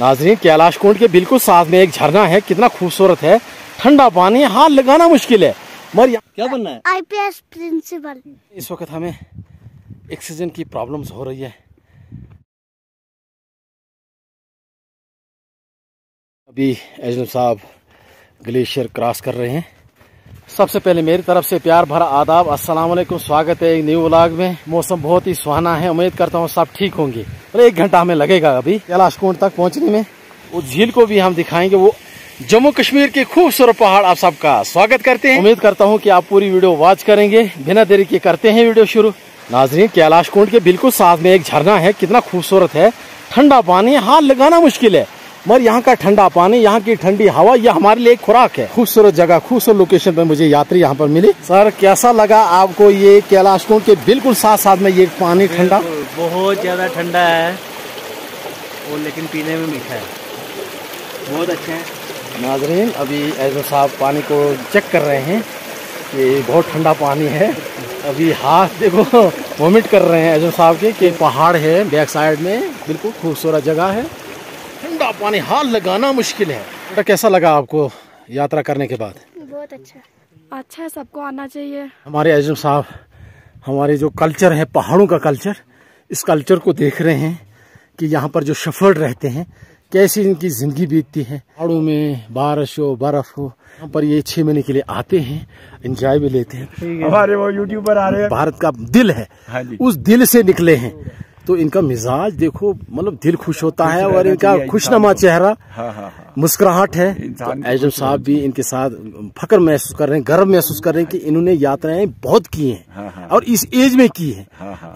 नाजरीन कैलाश कुंड के बिल्कुल साथ में एक झरना है कितना खूबसूरत है ठंडा पानी हाथ लगाना मुश्किल है मर क्या बनना है आईपीएस प्रिंसिपल इस वक्त हमें ऑक्सीजन की प्रॉब्लम्स हो रही है अभी एजन साहब ग्लेशियर क्रॉस कर रहे हैं सबसे पहले मेरी तरफ से प्यार भरा आदाब अस्सलाम वालेकुम स्वागत है एक न्यू व्लॉग में मौसम बहुत ही सुहाना है उम्मीद करता हूँ सब ठीक होंगे और एक घंटा हमें लगेगा अभी कैलाश कुंड तक पहुँचने में उस झील को भी हम दिखाएंगे वो जम्मू कश्मीर के खूबसूरत पहाड़ आप सबका स्वागत करते हैं उम्मीद करता हूँ की आप पूरी वीडियो वॉच करेंगे बिना देरी के करते हैं वीडियो शुरू नाजरीन कैलाश कुंड के बिल्कुल साथ में एक झरना है कितना खूबसूरत है ठंडा पानी हाथ लगाना मुश्किल है मगर यहाँ का ठंडा पानी यहाँ की ठंडी हवा यह हमारे लिए खुराक है खूबसूरत जगह खूबसूरत लोकेशन पर मुझे यात्री यहाँ पर मिली सर कैसा लगा आपको ये कैलाश कुंड के बिल्कुल साथ साथ में ये पानी ठंडा बहुत ज्यादा ठंडा है और लेकिन पीने में मीठा है बहुत अच्छा है नाजरीन अभी एज साहब पानी को चेक कर रहे हैं ये बहुत ठंडा पानी है अभी हाथ देखो वोमिट कर रहे हैं एजम साहब के कि पहाड़ है बैक साइड में बिल्कुल खूबसूरत जगह है पानी हाल लगाना मुश्किल है तो कैसा लगा आपको यात्रा करने के बाद बहुत अच्छा अच्छा है सबको आना चाहिए हमारे अजम साहब हमारे जो कल्चर है पहाड़ों का कल्चर इस कल्चर को देख रहे हैं कि यहाँ पर जो सफर रहते हैं कैसी इनकी ज़िंदगी बीतती है पहाड़ों में बारिश हो बर्फ़ हो यहाँ पर ये छह महीने के लिए आते हैं एंजॉय भी लेते हैं हमारे वो यूट्यूबर आ रहे हैं भारत का दिल है हाँ उस दिल से निकले हैं तो इनका मिजाज देखो मतलब दिल खुश होता है और इनका खुशनुमा चेहरा हाँ, हाँ, हाँ। मुस्कुराहट है तो तो एजम साहब भी इनके साथ फकर महसूस कर रहे हैं गर्व महसूस कर रहे हैं कि इन्होंने यात्राएं बहुत की हैं और इस एज में की है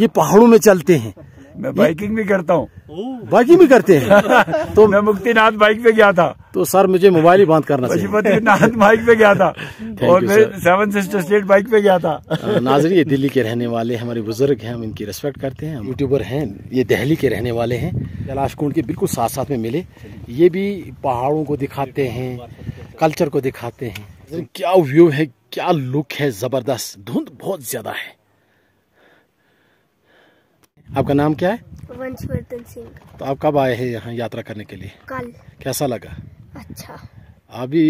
ये पहाड़ों में चलते हैं मैं बाइकिंग भी करता हूँ बाइकिंग भी करते हैं तो मैं मुक्तिनाथ बाइक पे गया था तो सर मुझे मोबाइल ही बांध करना पशुपतिनाथ बाइक पे गया था और मैं सेवन सिस्टर स्टेट बाइक पे गया था हाँ, नाजरी ये दिल्ली के रहने वाले हमारे बुजुर्ग हैं हम इनकी रिस्पेक्ट करते हैं यूट्यूबर हैं ये दिल्ली के रहने वाले हैं कैलाश कुंड के बिल्कुल साथ साथ में मिले ये भी पहाड़ों को दिखाते हैं कल्चर को दिखाते हैं क्या व्यू है क्या लुक है ज़बरदस्त धुंध बहुत ज़्यादा है आपका नाम क्या है वंशवर्धन सिंह तो आप कब आए हैं यहाँ यात्रा करने के लिए कल कैसा लगा अच्छा अभी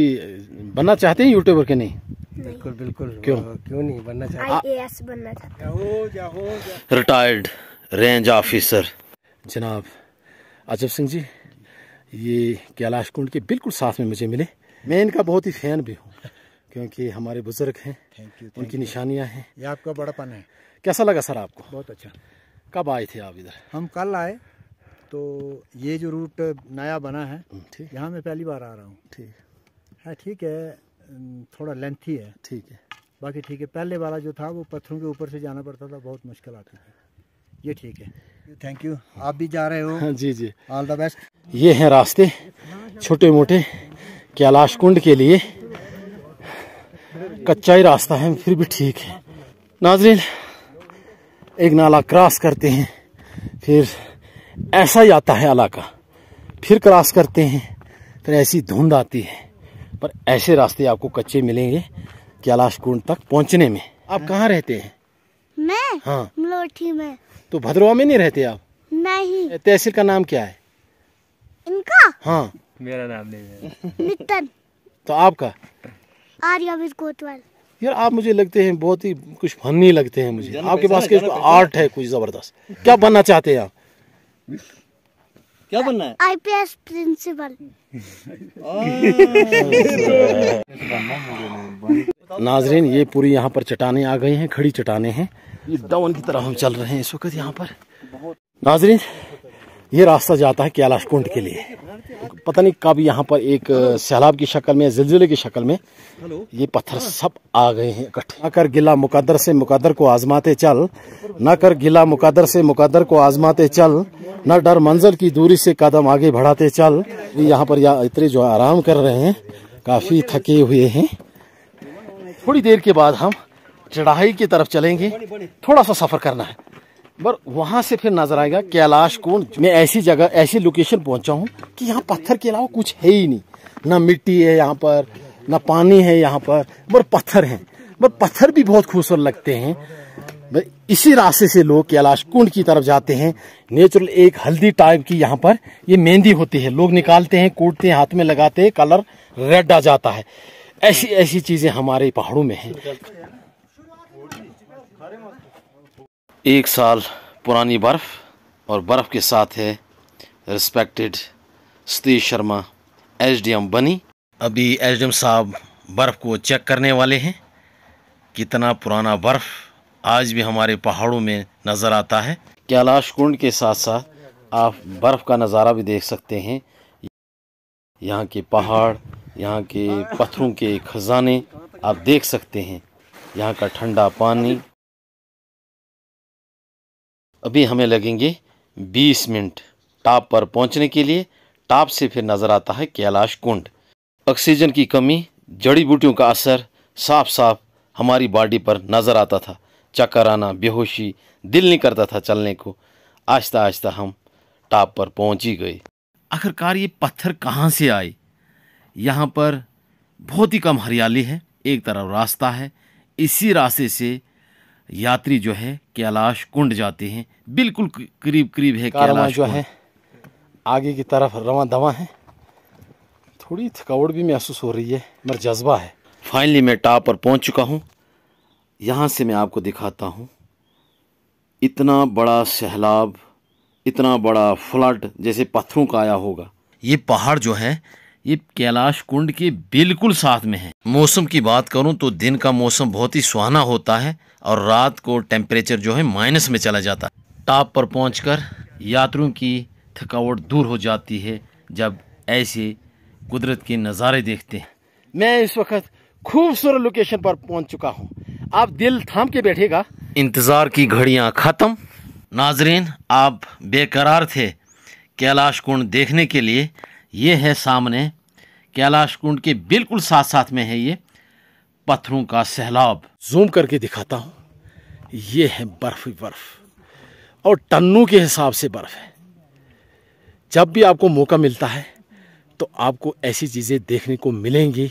बनना चाहते हैं यूट्यूबर के नहीं बिल्कुल बिल्कुल क्यों क्यों नहीं बनना चाहते बनना चाहते रिटायर्ड रेंज ऑफिसर जनाब अजब सिंह जी ये कैलाश कुंड के बिल्कुल साथ में मुझे मिले मैं इनका बहुत ही फैन भी हूँ क्योंकि हमारे बुजुर्ग हैं उनकी निशानियाँ हैं ये आपका बड़ापन है कैसा लगा सर आपको बहुत अच्छा कब आए थे आप इधर हम कल आए तो ये जो रूट नया बना है हम्म, ठीक यहाँ मैं पहली बार आ रहा हूँ ठीक है हाँ, ठीक है थोड़ा लेंथी है ठीक है बाकी ठीक है पहले वाला जो था वो पत्थरों के ऊपर से जाना पड़ता था बहुत मुश्किल आती थी ये ठीक है थैंक यू आप भी जा रहे हो हाँ, जी जी ऑल द बेस्ट ये हैं रास्ते छोटे मोटे कैलाश कुंड के लिए कच्चा ही रास्ता है फिर भी ठीक है नाजरीन एक नाला क्रॉस करते हैं फिर ऐसा ही आता है इलाका फिर क्रॉस करते हैं फिर ऐसी धुंध आती है पर ऐसे रास्ते आपको कच्चे मिलेंगे कैलाश कुंड तक पहुंचने में आप कहाँ रहते हैं मैं हाँ मलोठी में तो भद्रवा में नहीं रहते आप नहीं तहसील का नाम क्या है इनका हाँ मेरा नाम नहीं है तो आपका आर्या कोतवाल यार आप मुझे लगते हैं बहुत ही कुछ फनी लगते हैं मुझे आपके पास कुछ आर्ट है कुछ ज़बरदस्त क्या बनना चाहते हैं आप क्या बनना है आईपीएस प्रिंसिपल नाजरीन ये पूरी यहाँ पर चटाने आ गई हैं खड़ी चटाने हैं ये की तरह हम चल रहे हैं इस वक्त यहाँ पर नाजरीन ये रास्ता जाता है कैलाश कुंड के लिए पता नहीं कब यहाँ पर एक सैलाब की शक्ल में जिलजिले की शक्ल में ये पत्थर हाँ। सब आ गए हैं इकट्ठे ना कर गिला मुकदर से मुकदर को आजमाते चल ना कर गिला मुकदर से मुकदर को आजमाते चल ना डर मंजर की दूरी से कदम आगे बढ़ाते चल यहाँ पर इतने जो आराम कर रहे हैं काफी थके हुए हैं थोड़ी देर के बाद हम चढ़ाई की तरफ चलेंगे थोड़ा सा सफर करना है पर वहाँ से फिर नजर आएगा कैलाश कुंड मैं ऐसी जगह ऐसी लोकेशन पहुंचा हूँ कि यहाँ पत्थर के अलावा कुछ है ही नहीं ना मिट्टी है यहाँ पर ना पानी है यहाँ पर मगर पत्थर हैं मगर पत्थर भी बहुत खूबसूरत लगते हैं इसी रास्ते से लोग कैलाश कुंड की तरफ जाते हैं नेचुरल एक हल्दी टाइप की यहाँ पर ये मेहंदी होती है लोग निकालते हैं कूटते हैं हाथ में लगाते हैं कलर रेड आ जाता है ऐसी ऐसी चीजें हमारे पहाड़ों में है एक साल पुरानी बर्फ़ और बर्फ़ के साथ है रिस्पेक्टेड सतीश शर्मा एसडीएम बनी अभी एसडीएम साहब बर्फ़ को चेक करने वाले हैं कितना पुराना बर्फ़ आज भी हमारे पहाड़ों में नज़र आता है कैलाश कुंड के साथ साथ आप बर्फ़ का नज़ारा भी देख सकते हैं यहाँ के पहाड़ यहाँ के पत्थरों के ख़जाने आप देख सकते हैं यहाँ का ठंडा पानी अभी हमें लगेंगे बीस मिनट टॉप पर पहुंचने के लिए टॉप से फिर नज़र आता है कैलाश कुंड ऑक्सीजन की कमी जड़ी बूटियों का असर साफ साफ हमारी बॉडी पर नज़र आता था चक्कर आना बेहोशी दिल नहीं करता था चलने को आहिस्ता आहिस्ता हम टॉप पर पहुंच ही गए आखिरकार ये पत्थर कहाँ से आए यहाँ पर बहुत ही कम हरियाली है एक तरफ रास्ता है इसी रास्ते से यात्री जो है कैलाश कुंड जाते हैं बिल्कुल करीब करीब है कैलाश जो है आगे की तरफ रवा दवा है थोड़ी थकावट भी महसूस हो रही है मेरा जज्बा है फाइनली मैं टॉप पर पहुंच चुका हूं यहां से मैं आपको दिखाता हूं इतना बड़ा सहलाब इतना बड़ा फ्लड जैसे पत्थरों का आया होगा ये पहाड़ जो है ये कैलाश कुंड के बिल्कुल साथ में है मौसम की बात करूं तो दिन का मौसम बहुत ही सुहाना होता है और रात को टेम्परेचर जो है माइनस में चला जाता है टॉप पर पहुंचकर यात्रियों की थकावट दूर हो जाती है जब ऐसे कुदरत के नज़ारे देखते हैं मैं इस वक्त खूबसूरत लोकेशन पर पहुंच चुका हूं आप दिल थाम के बैठेगा इंतज़ार की घड़ियां ख़त्म नाजरीन आप बेकरार थे कैलाश कुंड देखने के लिए ये है सामने कैलाश कुंड के बिल्कुल साथ साथ में है ये पत्थरों का सहलाब जूम करके दिखाता हूँ ये है बर्फ ही बर्फ और टन्नों के हिसाब से बर्फ है जब भी आपको मौका मिलता है तो आपको ऐसी चीज़ें देखने को मिलेंगी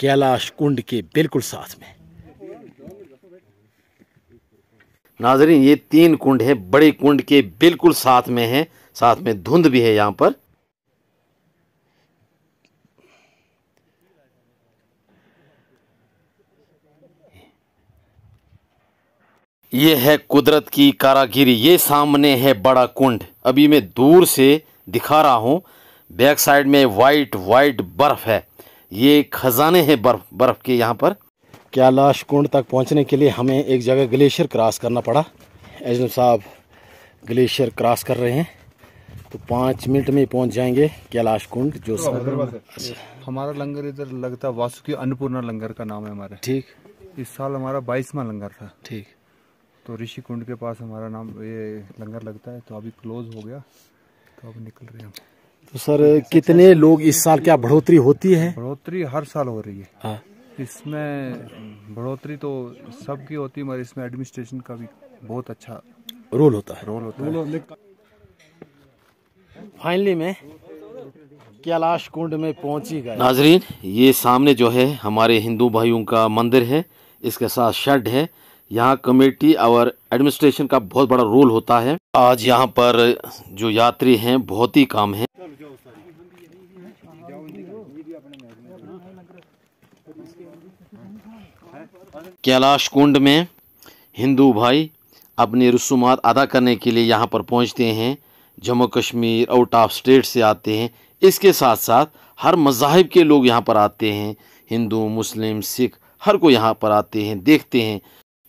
कैलाश कुंड के बिल्कुल साथ में नाजरीन ये तीन कुंड है बड़े कुंड के बिल्कुल साथ में है साथ में धुंध भी है यहाँ पर ये है कुदरत की कारागिरी ये सामने है बड़ा कुंड अभी मैं दूर से दिखा रहा हूँ बैक साइड में वाइट वाइट बर्फ़ है ये खजाने हैं बर्फ़ बर्फ़ के यहाँ पर कैलाश कुंड तक पहुँचने के लिए हमें एक जगह ग्लेशियर क्रॉस करना पड़ा एजन साहब ग्लेशियर क्रॉस कर रहे हैं तो पाँच मिनट में पहुँच जाएंगे कैलाश कुंड जो तो अच्छा। हमारा लंगर इधर लगता वासुकी अन्नपूर्णा लंगर का नाम है हमारा ठीक इस साल हमारा बाईसवा लंगर था ठीक तो ऋषि कुंड के पास हमारा नाम ये लंगर लगता है तो अभी क्लोज हो गया तो अब निकल रहे हैं तो सर कितने लोग इस साल क्या बढ़ोतरी होती है बढ़ोतरी हर साल हो रही है हाँ। इसमें बढ़ोतरी तो सबकी होती है मगर इसमें एडमिनिस्ट्रेशन का भी बहुत अच्छा रोल होता है रोल होता है फाइनली में कैलाश कुंड में पहुंची गए नाजरीन ये सामने जो है हमारे हिंदू भाइयों का मंदिर है इसके साथ शेड है यहाँ कमेटी और एडमिनिस्ट्रेशन का बहुत बड़ा रोल होता है आज यहाँ पर जो यात्री हैं बहुत ही काम है कैलाश कुंड में हिंदू भाई अपनी रसूमात अदा करने के लिए यहाँ पर पहुँचते हैं Jammu Kashmir out of state से आते हैं इसके साथ साथ हर मज़ाहब के लोग यहाँ पर आते हैं हिंदू मुस्लिम सिख हर को यहाँ पर आते हैं देखते हैं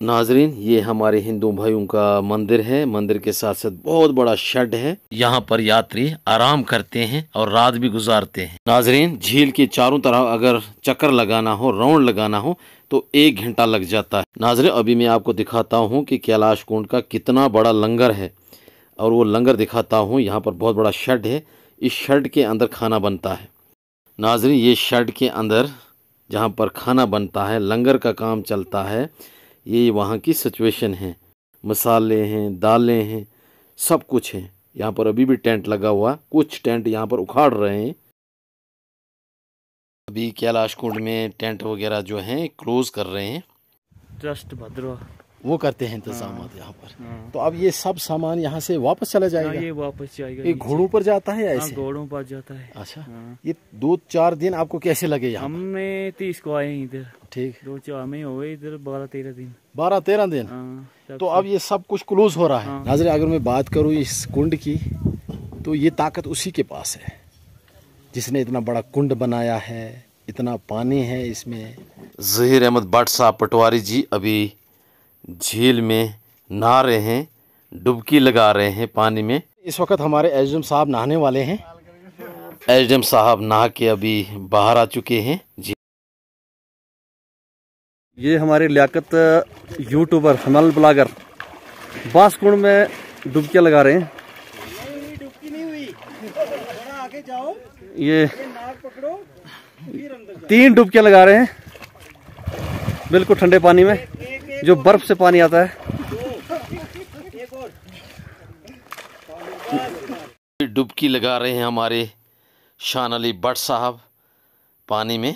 नाजरीन ये हमारे हिंदू भाइयों का मंदिर है मंदिर के साथ साथ बहुत बड़ा शेड है यहाँ पर यात्री आराम करते हैं और रात भी गुजारते हैं नाजरीन झील के चारों तरफ अगर चक्कर लगाना हो राउंड लगाना हो तो एक घंटा लग जाता है नाजरीन अभी मैं आपको दिखाता हूँ कि कैलाश कुंड का कितना बड़ा लंगर है और वो लंगर दिखाता हूँ यहाँ पर बहुत बड़ा शेड है इस शेड के अंदर खाना बनता है नाजरीन ये शेड के अंदर जहाँ पर खाना बनता है लंगर का काम चलता है ये वहाँ की सिचुएशन है मसाले हैं दालें हैं सब कुछ है यहाँ पर अभी भी टेंट लगा हुआ कुछ टेंट यहाँ पर उखाड़ रहे हैं अभी कैलाश कुंड में टेंट वगैरह जो हैं क्लोज़ कर रहे हैं ट्रस्ट भद्रवा वो करते हैं इंतजाम हाँ। यहाँ पर हाँ। तो अब ये सब सामान यहाँ से वापस चला हाँ, जाएगा ये वापस जाएगा ये घोड़ों पर जाता है ऐसे घोड़ों पर जाता है अच्छा ये दो चार दिन आपको कैसे लगे यहाँ हमने तीस को आए इधर ठीक दो चार में हो गए इधर बारह तेरह दिन बारह तेरह दिन तो अब ये सब कुछ क्लोज हो रहा है नाजरे अगर मैं बात करूँ इस कुंड की तो ये ताकत उसी के पास है जिसने इतना बड़ा कुंड बनाया है इतना पानी है इसमें जहीर अहमद भट्ट साहब पटवारी जी अभी झील में नहा रहे हैं डुबकी लगा रहे हैं पानी में इस वक्त हमारे एस साहब नहाने वाले हैं एस साहब नहा के अभी बाहर आ चुके हैं जी ये हमारे लियाकत यूट्यूबर हमल ब्लागर बासकुंड में डुबकियाँ लगा रहे हैं ये तीन डुबकियाँ लगा रहे हैं बिल्कुल ठंडे पानी में जो बर्फ से पानी आता है डुबकी लगा रहे हैं हमारे शान अली बट साहब पानी में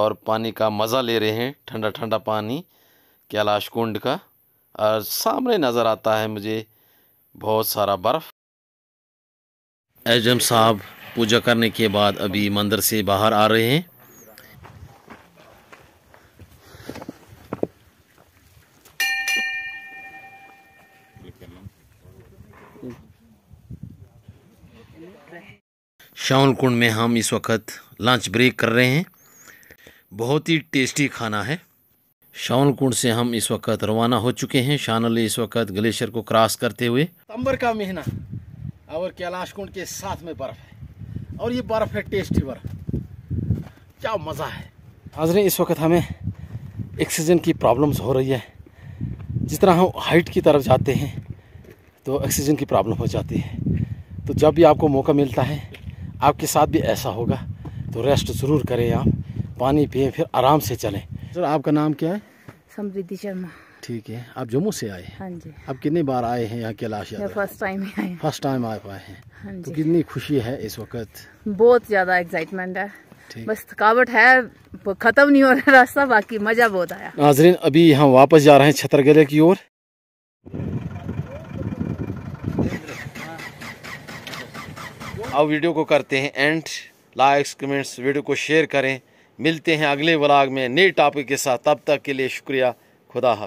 और पानी का मज़ा ले रहे हैं ठंडा ठंडा पानी कैलाश कुंड का और सामने नज़र आता है मुझे बहुत सारा बर्फ़ एजम साहब पूजा करने के बाद अभी मंदिर से बाहर आ रहे हैं शाउल कुंड में हम इस वक्त लंच ब्रेक कर रहे हैं बहुत ही टेस्टी खाना है शाउल कुंड से हम इस वक्त रवाना हो चुके हैं शानल इस वक्त ग्लेशियर को क्रॉस करते हुए सितंबर का महीना और कैलाश कुंड के साथ में बर्फ़ है और ये बर्फ़ है टेस्टी बर्फ़ क्या मज़ा है हाजरे इस वक्त हमें ऑक्सीजन की प्रॉब्लम्स हो रही है जितना हम हाइट की तरफ जाते हैं तो ऑक्सीजन की प्रॉब्लम हो जाती है तो जब भी आपको मौका मिलता है आपके साथ भी ऐसा होगा तो रेस्ट ज़रूर करें आप पानी पिए फिर आराम से चलें सर आपका नाम क्या है समृद्धि शर्मा ठीक है आप जम्मू से आए हाँ जी आप कितनी बार आए हैं यहाँ कैलाश यात्रा फर्स्ट टाइम ही आए फर्स्ट टाइम आए आए हैं हाँ तो कितनी खुशी है इस वक्त बहुत ज़्यादा एक्साइटमेंट है बस थकावट है खत्म नहीं हो रहा रास्ता बाकी मजा बहुत आया नाजरीन अभी हम वापस जा रहे हैं छतरगले की ओर अब वीडियो को करते हैं एंड लाइक्स कमेंट्स वीडियो को शेयर करें मिलते हैं अगले व्लॉग में नए टॉपिक के साथ तब तक के लिए शुक्रिया खुदा हाँ